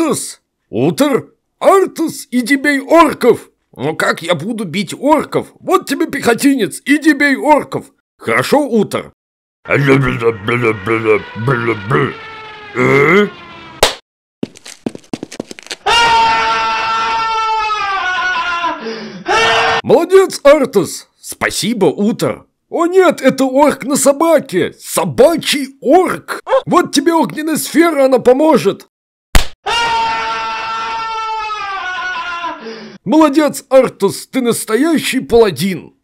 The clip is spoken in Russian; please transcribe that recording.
Артас! Утер! Артас и дебей орков! Ну как я буду бить орков? Вот тебе пехотинец, и дебей орков! Хорошо, Утер?» «Молодец, Артас! Спасибо, Утер!» «О нет, это орк на собаке! Собачий орк! Вот тебе огненная сфера, она поможет!» «Молодец, Артус, ты настоящий паладин!»